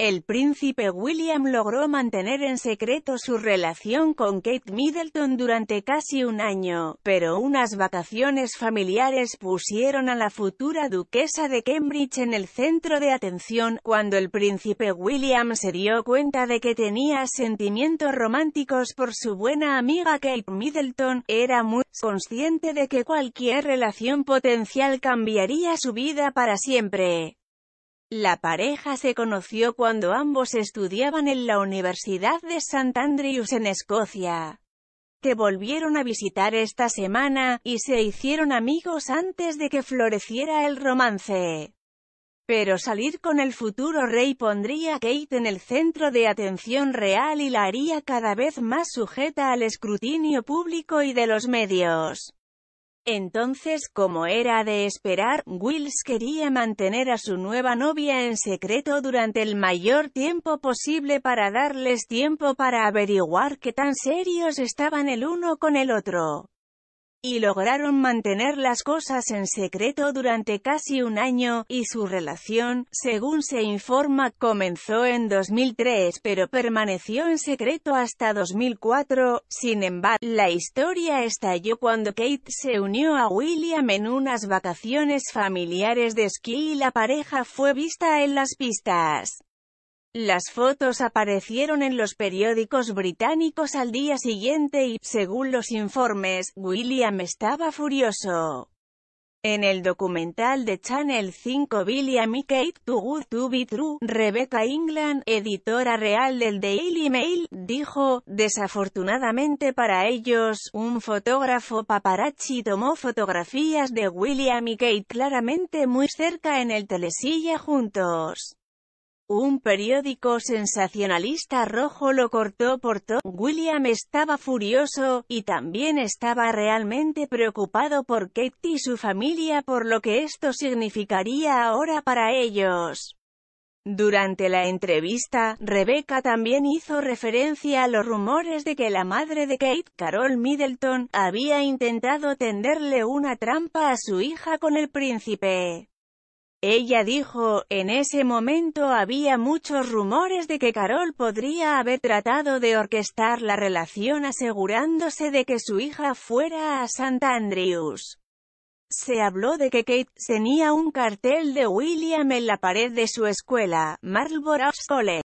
El príncipe William logró mantener en secreto su relación con Kate Middleton durante casi un año, pero unas vacaciones familiares pusieron a la futura duquesa de Cambridge en el centro de atención, cuando el príncipe William se dio cuenta de que tenía sentimientos románticos por su buena amiga Kate Middleton, era muy consciente de que cualquier relación potencial cambiaría su vida para siempre. La pareja se conoció cuando ambos estudiaban en la Universidad de St Andrews en Escocia. que volvieron a visitar esta semana, y se hicieron amigos antes de que floreciera el romance. Pero salir con el futuro rey pondría a Kate en el centro de atención real y la haría cada vez más sujeta al escrutinio público y de los medios. Entonces, como era de esperar, Wills quería mantener a su nueva novia en secreto durante el mayor tiempo posible para darles tiempo para averiguar qué tan serios estaban el uno con el otro y lograron mantener las cosas en secreto durante casi un año, y su relación, según se informa, comenzó en 2003 pero permaneció en secreto hasta 2004, sin embargo, la historia estalló cuando Kate se unió a William en unas vacaciones familiares de esquí y la pareja fue vista en las pistas. Las fotos aparecieron en los periódicos británicos al día siguiente y, según los informes, William estaba furioso. En el documental de Channel 5 William y Kate Too Good To Be True, Rebecca England, editora real del Daily Mail, dijo, desafortunadamente para ellos, un fotógrafo paparazzi tomó fotografías de William y Kate claramente muy cerca en el telesilla juntos. Un periódico sensacionalista rojo lo cortó por todo. William estaba furioso, y también estaba realmente preocupado por Kate y su familia por lo que esto significaría ahora para ellos. Durante la entrevista, Rebecca también hizo referencia a los rumores de que la madre de Kate, Carol Middleton, había intentado tenderle una trampa a su hija con el príncipe. Ella dijo, en ese momento había muchos rumores de que Carol podría haber tratado de orquestar la relación asegurándose de que su hija fuera a St. Andrews. Se habló de que Kate tenía un cartel de William en la pared de su escuela, Marlborough College.